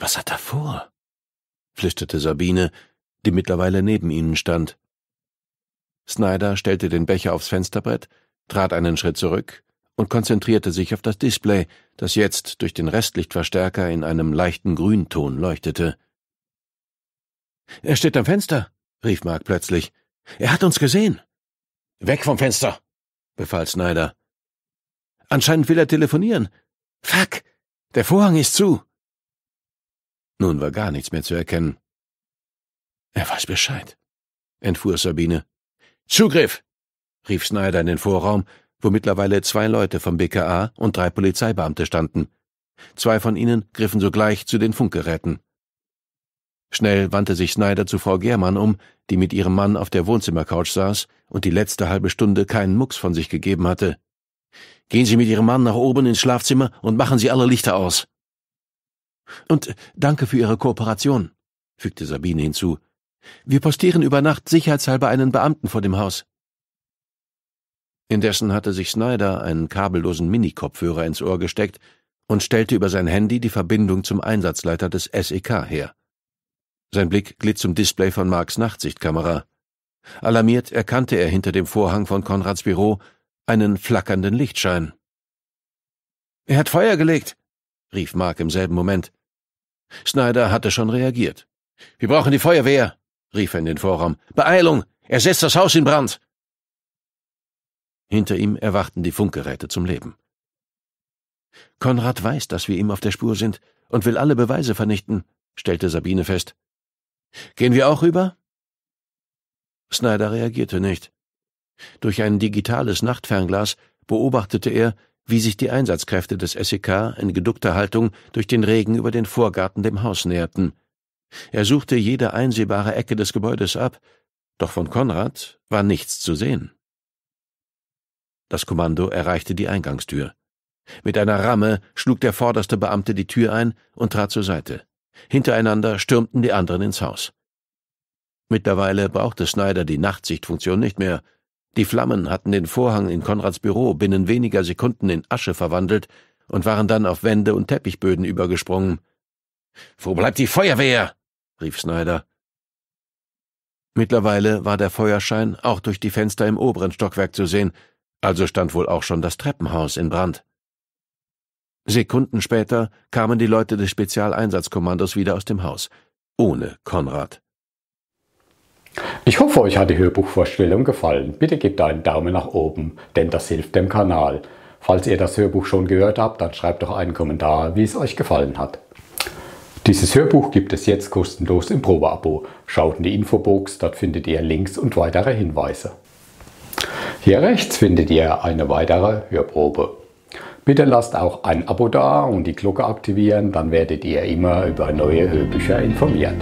Was hat er vor? flüsterte Sabine, die mittlerweile neben ihnen stand. Snyder stellte den Becher aufs Fensterbrett, trat einen Schritt zurück und konzentrierte sich auf das Display, das jetzt durch den Restlichtverstärker in einem leichten Grünton leuchtete. Er steht am Fenster, rief Mark plötzlich. Er hat uns gesehen. Weg vom Fenster, befahl Snyder. Anscheinend will er telefonieren. Fuck, der Vorhang ist zu. Nun war gar nichts mehr zu erkennen. Er weiß Bescheid, entfuhr Sabine. Zugriff! rief Snyder in den Vorraum, wo mittlerweile zwei Leute vom BKA und drei Polizeibeamte standen. Zwei von ihnen griffen sogleich zu den Funkgeräten. Schnell wandte sich Snyder zu Frau Germann um, die mit ihrem Mann auf der Wohnzimmercouch saß und die letzte halbe Stunde keinen Mucks von sich gegeben hatte. Gehen Sie mit Ihrem Mann nach oben ins Schlafzimmer und machen Sie alle Lichter aus. Und danke für Ihre Kooperation, fügte Sabine hinzu. Wir postieren über Nacht sicherheitshalber einen Beamten vor dem Haus. Indessen hatte sich Snyder einen kabellosen Minikopfhörer ins Ohr gesteckt und stellte über sein Handy die Verbindung zum Einsatzleiter des SEK her. Sein Blick glitt zum Display von Marks Nachtsichtkamera. Alarmiert erkannte er hinter dem Vorhang von Konrads Büro einen flackernden Lichtschein. Er hat Feuer gelegt, rief Mark im selben Moment. Snyder hatte schon reagiert. Wir brauchen die Feuerwehr, rief er in den Vorraum. Beeilung! Er setzt das Haus in Brand! Hinter ihm erwachten die Funkgeräte zum Leben. Konrad weiß, dass wir ihm auf der Spur sind und will alle Beweise vernichten, stellte Sabine fest. Gehen wir auch rüber? Snyder reagierte nicht. Durch ein digitales Nachtfernglas beobachtete er, wie sich die Einsatzkräfte des SEK in geduckter Haltung durch den Regen über den Vorgarten dem Haus näherten. Er suchte jede einsehbare Ecke des Gebäudes ab, doch von Konrad war nichts zu sehen. Das Kommando erreichte die Eingangstür. Mit einer Ramme schlug der vorderste Beamte die Tür ein und trat zur Seite. Hintereinander stürmten die anderen ins Haus. Mittlerweile brauchte Snyder die Nachtsichtfunktion nicht mehr, die Flammen hatten den Vorhang in Konrads Büro binnen weniger Sekunden in Asche verwandelt und waren dann auf Wände und Teppichböden übergesprungen. Wo bleibt die Feuerwehr? rief Snyder. Mittlerweile war der Feuerschein auch durch die Fenster im oberen Stockwerk zu sehen, also stand wohl auch schon das Treppenhaus in Brand. Sekunden später kamen die Leute des Spezialeinsatzkommandos wieder aus dem Haus, ohne Konrad. Ich hoffe, euch hat die Hörbuchvorstellung gefallen. Bitte gebt einen Daumen nach oben, denn das hilft dem Kanal. Falls ihr das Hörbuch schon gehört habt, dann schreibt doch einen Kommentar, wie es euch gefallen hat. Dieses Hörbuch gibt es jetzt kostenlos im Probeabo. Schaut in die Infobox, dort findet ihr Links und weitere Hinweise. Hier rechts findet ihr eine weitere Hörprobe. Bitte lasst auch ein Abo da und die Glocke aktivieren, dann werdet ihr immer über neue Hörbücher informiert.